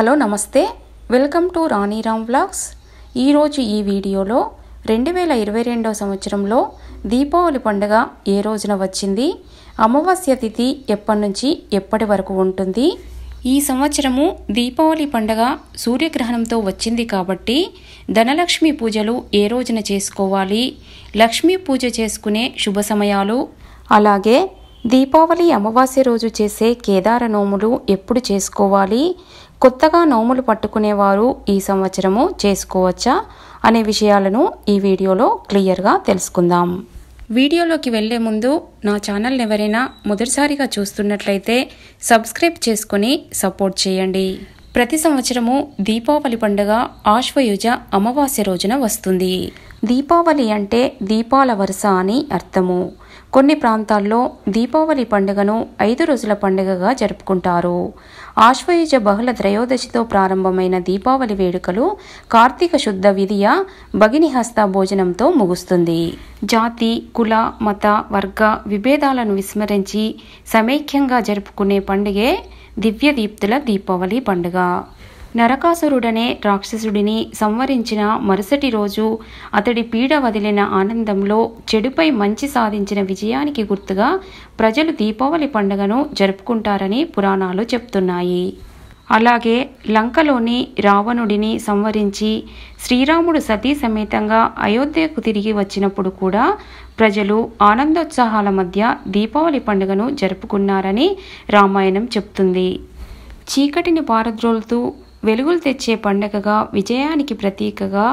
hello నమస్తే welcome to రాణిరామ్ vlogs ఈరోజు ఈ వీడియోలో రెండు వేల ఇరవై రెండవ సంవత్సరంలో దీపావళి పండుగ ఏ రోజున వచ్చింది అమావాస్య తిథి ఎప్పటి నుంచి ఎప్పటి వరకు ఉంటుంది ఈ సంవత్సరము దీపావళి పండుగ సూర్యగ్రహణంతో వచ్చింది కాబట్టి ధనలక్ష్మి పూజలు ఏ రోజున చేసుకోవాలి లక్ష్మీ పూజ చేసుకునే శుభ సమయాలు అలాగే దీపావళి అమావాస్య రోజు చేసే కేదార నోములు ఎప్పుడు చేసుకోవాలి కొత్తగా నోములు పట్టుకునేవారు ఈ సంవత్సరము చేసుకోవచ్చా అనే విషయాలను ఈ వీడియోలో క్లియర్గా తెలుసుకుందాం వీడియోలోకి వెళ్లే ముందు నా ఛానల్ ఎవరైనా మొదటిసారిగా చూస్తున్నట్లయితే సబ్స్క్రైబ్ చేసుకుని సపోర్ట్ చేయండి ప్రతి సంవత్సరము దీపావళి పండుగ ఆశ్వయుజ అమావాస్య రోజున వస్తుంది దీపావళి అంటే దీపాల వరుస అని అర్థము కొన్ని ప్రాంతాల్లో దీపావళి పండుగను ఐదు రోజుల పండుగగా జరుపుకుంటారు ఆశ్వయుజ బహుళ త్రయోదశితో ప్రారంభమైన దీపావళి వేడుకలు కార్తీక శుద్ధ విధియ భగినిహస్త భోజనంతో ముగుస్తుంది జాతి కుల మత వర్గ విభేదాలను విస్మరించి సమైక్యంగా జరుపుకునే పండుగే దివ్యదీప్తుల దీపావళి పండుగ నరకాసురుడనే రాక్షసుడిని సంవరించిన మరుసటి రోజు అతడి పీడ వదిలిన ఆనందంలో చెడుపై మంచి సాధించిన విజయానికి గుర్తుగా ప్రజలు దీపావళి పండుగను జరుపుకుంటారని పురాణాలు చెప్తున్నాయి అలాగే లంకలోని రావణుడిని సంవరించి శ్రీరాముడు సతీ సమేతంగా అయోధ్యకు తిరిగి వచ్చినప్పుడు కూడా ప్రజలు ఆనందోత్సాహాల మధ్య దీపావళి పండుగను జరుపుకున్నారని రామాయణం చెప్తుంది చీకటిని పారద్రోలుతూ వెలుగులు తెచ్చే పండగగా విజయానికి ప్రతీకగా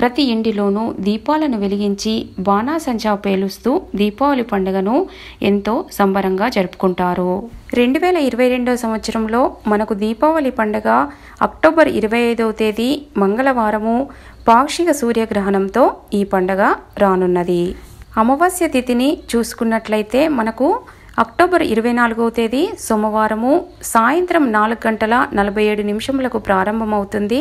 ప్రతి ఇంటిలోనూ దీపాలను వెలిగించి బాణాసంచా పేలుస్తూ దీపావళి పండుగను ఎంతో సంబరంగా జరుపుకుంటారు రెండు వేల ఇరవై రెండవ సంవత్సరంలో మనకు దీపావళి పండుగ అక్టోబర్ ఇరవై ఐదవ తేదీ మంగళవారము పాక్షిక సూర్యగ్రహణంతో ఈ పండుగ రానున్నది అమావాస్య తిథిని చూసుకున్నట్లయితే మనకు అక్టోబర్ ఇరవై నాలుగవ తేదీ సోమవారము సాయంత్రం నాలుగు గంటల నలభై ఏడు నిమిషములకు ప్రారంభమవుతుంది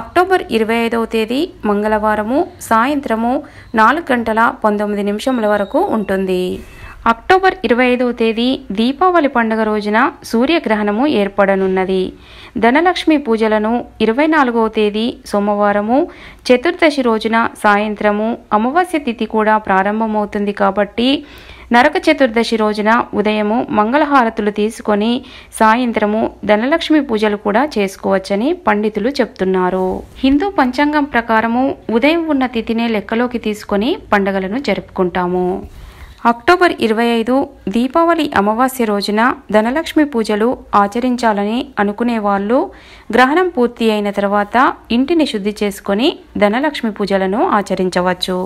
అక్టోబర్ ఇరవై ఐదవ తేదీ మంగళవారము సాయంత్రము నాలుగు గంటల పంతొమ్మిది నిమిషముల వరకు ఉంటుంది అక్టోబర్ ఇరవై ఐదవ తేదీ దీపావళి పండుగ రోజున సూర్యగ్రహణము ఏర్పడనున్నది ధనలక్ష్మి పూజలను ఇరవై నాలుగవ తేదీ సోమవారము చతుర్దశి రోజున సాయంత్రము అమావాస్య తిథి కూడా ప్రారంభమవుతుంది కాబట్టి నరక చతుర్దశి రోజున ఉదయము మంగళహారతులు తీసుకొని సాయంత్రము ధనలక్ష్మి పూజలు కూడా చేసుకోవచ్చని పండితులు చెప్తున్నారు హిందూ పంచాంగం ప్రకారము ఉదయం ఉన్న తిథినే లెక్కలోకి తీసుకొని పండగలను జరుపుకుంటాము అక్టోబర్ ఇరవై ఐదు దీపావళి అమావాస్య రోజున ధనలక్ష్మి పూజలు ఆచరించాలని అనుకునే వాళ్ళు గ్రహణం పూర్తి అయిన తర్వాత ఇంటిని శుద్ధి చేసుకొని ధనలక్ష్మి పూజలను ఆచరించవచ్చు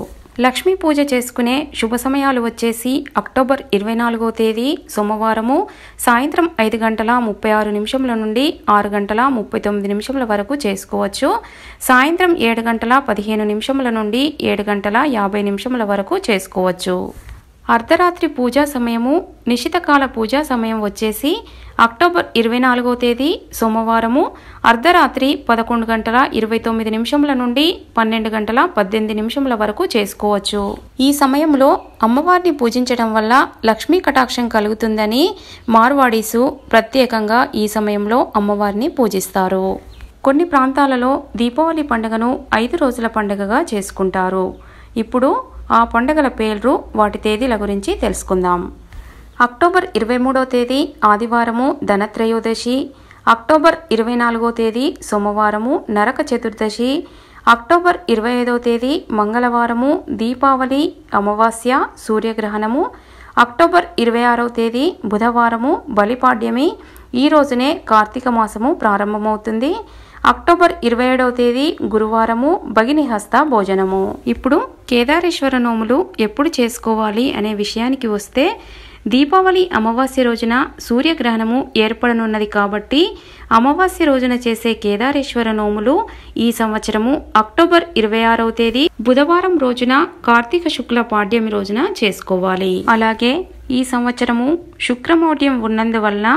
లక్ష్మీ పూజ చేసుకునే శుభ సమయాలు వచ్చేసి అక్టోబర్ ఇరవై నాలుగో తేదీ సోమవారము సాయంత్రం ఐదు గంటల ముప్పై ఆరు నిమిషముల నుండి ఆరు గంటల ముప్పై తొమ్మిది నిమిషముల వరకు చేసుకోవచ్చు సాయంత్రం ఏడు గంటల పదిహేను నిమిషముల నుండి ఏడు గంటల యాభై నిమిషముల వరకు చేసుకోవచ్చు అర్ధరాత్రి పూజా సమయము నిశితకాల పూజా సమయం వచ్చేసి అక్టోబర్ ఇరవై నాలుగో తేదీ సోమవారము అర్ధరాత్రి పదకొండు గంటల ఇరవై తొమ్మిది నిమిషముల నుండి పన్నెండు గంటల పద్దెనిమిది నిమిషముల వరకు చేసుకోవచ్చు ఈ సమయంలో అమ్మవారిని పూజించడం వల్ల లక్ష్మీ కటాక్షం కలుగుతుందని మార్వాడీసు ప్రత్యేకంగా ఈ సమయంలో అమ్మవారిని పూజిస్తారు కొన్ని ప్రాంతాలలో దీపావళి పండుగను ఐదు రోజుల పండుగగా చేసుకుంటారు ఇప్పుడు ఆ పండుగల పేర్లు వాటి తేదీల గురించి తెలుసుకుందాం అక్టోబర్ ఇరవై మూడో తేదీ ఆదివారము ధనత్రయోదశి అక్టోబర్ ఇరవై నాలుగో తేదీ సోమవారము నరక చతుర్దశి అక్టోబర్ ఇరవై ఐదో తేదీ మంగళవారము దీపావళి అమావాస్య సూర్యగ్రహణము అక్టోబర్ ఇరవై ఆరవ తేదీ బుధవారము బలిపాడ్యమి ఈ రోజునే కార్తీక మాసము ప్రారంభమవుతుంది అక్టోబర్ ఇరవై ఏడవ తేదీ గురువారము భగినిహస్త భోజనము ఇప్పుడు కేదారేశ్వర నోములు ఎప్పుడు చేసుకోవాలి అనే విషయానికి వస్తే దీపావళి అమావాస్య రోజున సూర్యగ్రహణము ఏర్పడనున్నది కాబట్టి అమావాస్య రోజున చేసే కేదారేశ్వర నోములు ఈ సంవత్సరము అక్టోబర్ ఇరవై ఆరవ తేదీ బుధవారం రోజున కార్తీక శుక్ల పాడ్యమి రోజున చేసుకోవాలి అలాగే ఈ సంవత్సరము శుక్రమౌఢ్యం ఉన్నందువలన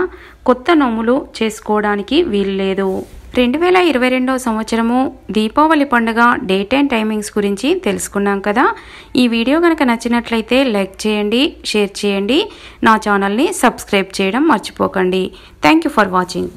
కొత్త నోములు చేసుకోవడానికి లేదు రెండు వేల ఇరవై రెండవ సంవత్సరము దీపావళి పండుగ డేట్ అండ్ టైమింగ్స్ గురించి తెలుసుకున్నాం కదా ఈ వీడియో కనుక నచ్చినట్లయితే లైక్ చేయండి షేర్ చేయండి నా ఛానల్ని సబ్స్క్రైబ్ చేయడం మర్చిపోకండి థ్యాంక్ యూ ఫర్ వాచింగ్